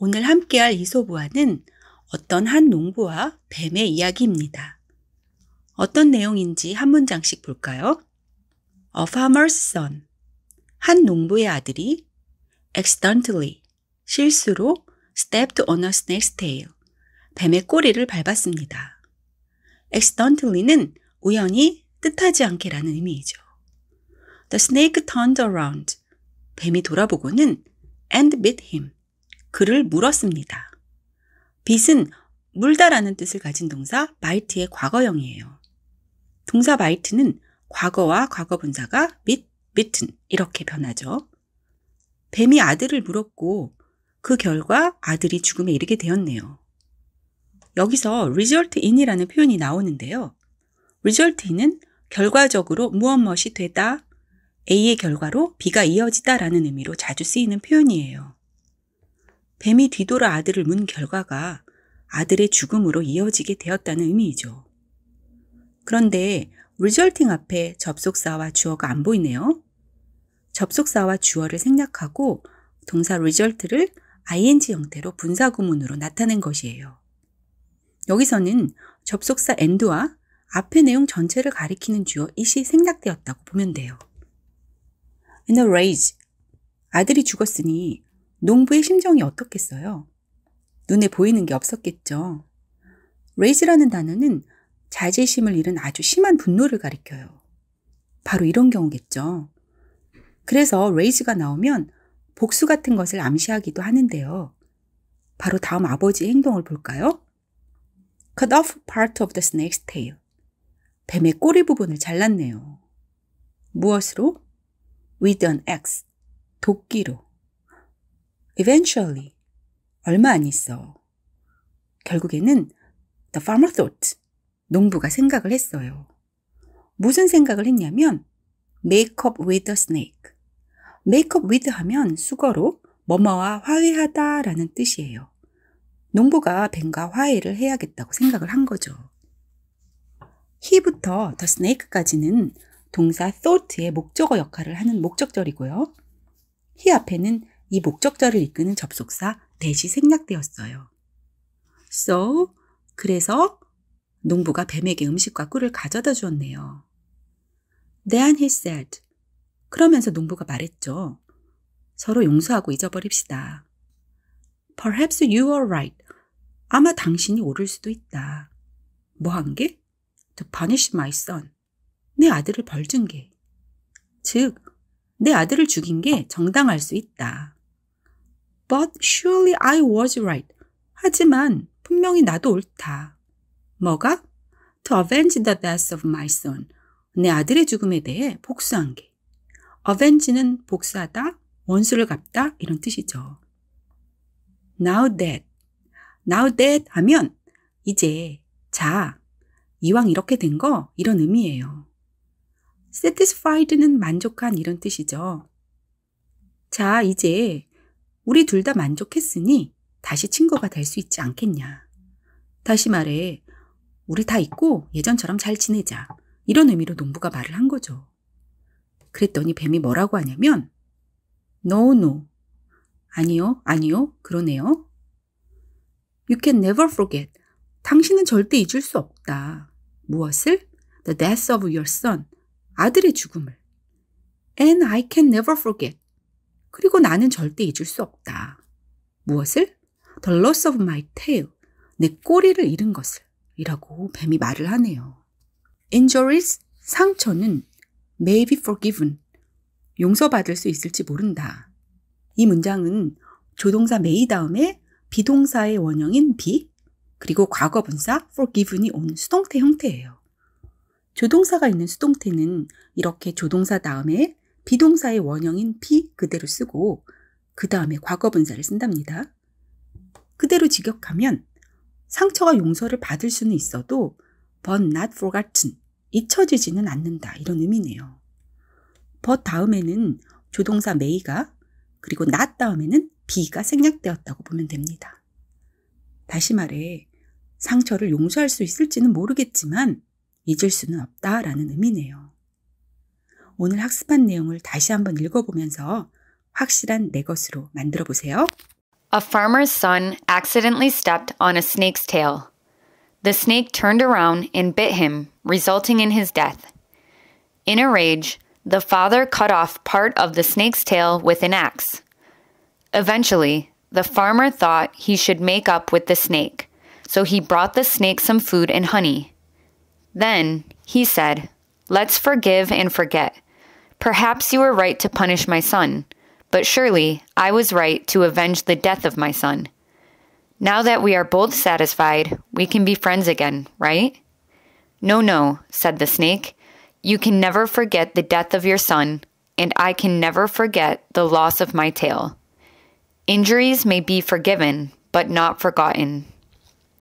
오늘 함께할 이소부화는 어떤 한 농부와 뱀의 이야기입니다. 어떤 내용인지 한 문장씩 볼까요? A farmer's son, 한 농부의 아들이 accidentally, 실수로 stepped on a snake's tail, 뱀의 꼬리를 밟았습니다. accidentally는 우연히 뜻하지 않게라는 의미이죠. The snake turned around, 뱀이 돌아보고는 and bit him, 그를 물었습니다. 빛은 물다라는 뜻을 가진 동사 마이트의 과거형이에요. 동사 마이트는 과거와 과거분사가 및 bitten 이렇게 변하죠. 뱀이 아들을 물었고 그 결과 아들이 죽음에 이르게 되었네요. 여기서 result in이라는 표현이 나오는데요. result in은 결과적으로 무엇무엇이 되다, A의 결과로 B가 이어지다라는 의미로 자주 쓰이는 표현이에요. 뱀이 뒤돌아 아들을 문 결과가 아들의 죽음으로 이어지게 되었다는 의미이죠. 그런데 리졸팅 앞에 접속사와 주어가 안 보이네요. 접속사와 주어를 생략하고 동사 result를 ing 형태로 분사구문으로 나타낸 것이에요. 여기서는 접속사 and와 앞의 내용 전체를 가리키는 주어 it이 생략되었다고 보면 돼요. In a rage, 아들이 죽었으니 농부의 심정이 어떻겠어요? 눈에 보이는 게 없었겠죠. 레이즈라는 단어는 자제심을 잃은 아주 심한 분노를 가리켜요. 바로 이런 경우겠죠. 그래서 레이즈가 나오면 복수 같은 것을 암시하기도 하는데요. 바로 다음 아버지의 행동을 볼까요? Cut off part of the snake's tail. 뱀의 꼬리 부분을 잘랐네요. 무엇으로? With an axe. 도끼로. eventually 얼마 안 있어. 결국에는 the farmer thought 농부가 생각을 했어요. 무슨 생각을 했냐면 make up with the snake. make up with 하면 수거로 뭐뭐와 화해하다라는 뜻이에요. 농부가 뱀과 화해를 해야겠다고 생각을 한 거죠. he부터 the snake까지는 동사 thought의 목적어 역할을 하는 목적절이고요. he 앞에는 이목적자를 이끄는 접속사 대시 생략되었어요. So, 그래서 농부가 뱀에게 음식과 꿀을 가져다 주었네요. Then he said. 그러면서 농부가 말했죠. 서로 용서하고 잊어버립시다. Perhaps you are right. 아마 당신이 오를 수도 있다. 뭐 한 게? To punish my son. 내 아들을 벌준 게. 즉, 내 아들을 죽인 게 정당할 수 있다. But surely I was right. 하지만 분명히 나도 옳다. 뭐가? To avenge the death of my son. 내 아들의 죽음에 대해 복수한 게. Avenge는 복수하다, 원수를 갚다 이런 뜻이죠. Now that. Now that 하면 이제 자, 이왕 이렇게 된 거 이런 의미예요. satisfied는 만족한 이런 뜻이죠. 자, 이제 우리 둘 다 만족했으니 다시 친구가 될 수 있지 않겠냐. 다시 말해, 우리 다 있고 예전처럼 잘 지내자. 이런 의미로 농부가 말을 한 거죠. 그랬더니 뱀이 뭐라고 하냐면, No, no. 아니요, 아니요, 그러네요. You can never forget. 당신은 절대 잊을 수 없다. 무엇을? The death of your son. 아들의 죽음을. And I can never forget. 그리고 나는 절대 잊을 수 없다. 무엇을? The loss of my tail. 내 꼬리를 잃은 것을. 이라고 뱀이 말을 하네요. Injuries, 상처는 may be forgiven. 용서받을 수 있을지 모른다. 이 문장은 조동사 may 다음에 비동사의 원형인 be, 그리고 과거 분사 forgiven이 온 수동태 형태예요. 조동사가 있는 수동태는 이렇게 조동사 다음에 비동사의 원형인 be 그대로 쓰고 그 다음에 과거분사를 쓴답니다. 그대로 직역하면 상처가 용서를 받을 수는 있어도 but not forgotten, 잊혀지지는 않는다 이런 의미네요. but 다음에는 조동사 may가 그리고 not 다음에는 be가 생략되었다고 보면 됩니다. 다시 말해 상처를 용서할 수 있을지는 모르겠지만 잊을 수는 없다라는 의미네요. 오늘 학습한 내용을 다시 한번 읽어보면서 확실한 내 것으로 만들어 보세요. A farmer's son accidentally stepped on a snake's tail. The snake turned around and bit him, resulting in his death. In a rage, the father cut off part of the snake's tail with an axe. Eventually, the farmer thought he should make up with the snake, so he brought the snake some food and honey. Then he said, Let's forgive and forget. Perhaps you were right to punish my son, but surely I was right to avenge the death of my son. Now that we are both satisfied, we can be friends again, right? No, no, said the snake. You can never forget the death of your son, and I can never forget the loss of my tail. Injuries may be forgiven, but not forgotten.